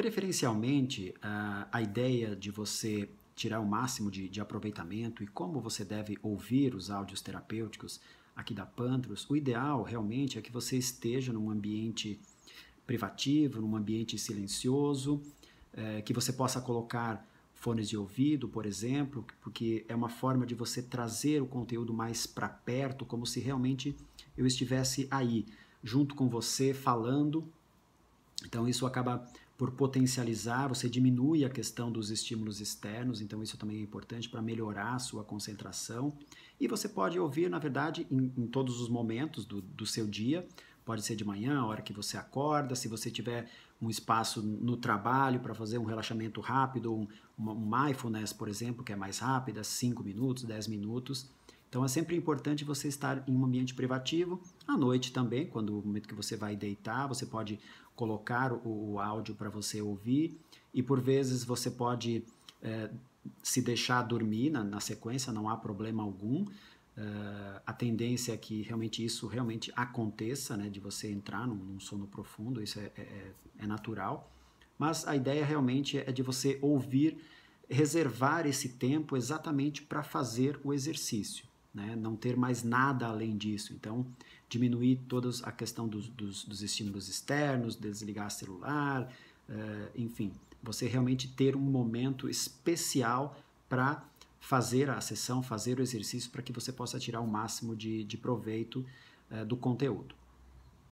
Preferencialmente, a, ah, a ideia de você tirar o máximo de, de aproveitamento e como você deve ouvir os áudios terapêuticos aqui da Pantros, o ideal realmente é que você esteja num ambiente privativo, num ambiente silencioso, é, que você possa colocar fones de ouvido, por exemplo, porque é uma forma de você trazer o conteúdo mais para perto, como se realmente eu estivesse aí, junto com você, falando. Então, isso acaba por potencializar, você diminui a questão dos estímulos externos, então isso também é importante para melhorar a sua concentração. E você pode ouvir, na verdade, em, em todos os momentos do, do seu dia, pode ser de manhã, a hora que você acorda, se você tiver um espaço no trabalho para fazer um relaxamento rápido, um, um, mindfulness, por exemplo, que é mais rápida, 5 minutos, 10 minutos, então é sempre importante você estar em um ambiente privativo. À noite também, quando o momento que você vai deitar, você pode colocar o, o áudio para você ouvir. E por vezes você pode é, se deixar dormir na, na, sequência, não há problema algum. Eh, a tendência é que realmente isso realmente aconteça, né, de você entrar num, num sono profundo, isso é, é, é, é natural. Mas a ideia realmente é de você ouvir, reservar esse tempo exatamente para fazer o exercício né? não ter mais nada além disso. Então, diminuir toda a questão dos, dos, dos estímulos externos, desligar celular, uh, enfim, você realmente ter um momento especial para fazer a sessão, fazer o exercício para que você possa tirar o máximo de, de proveito uh, do conteúdo.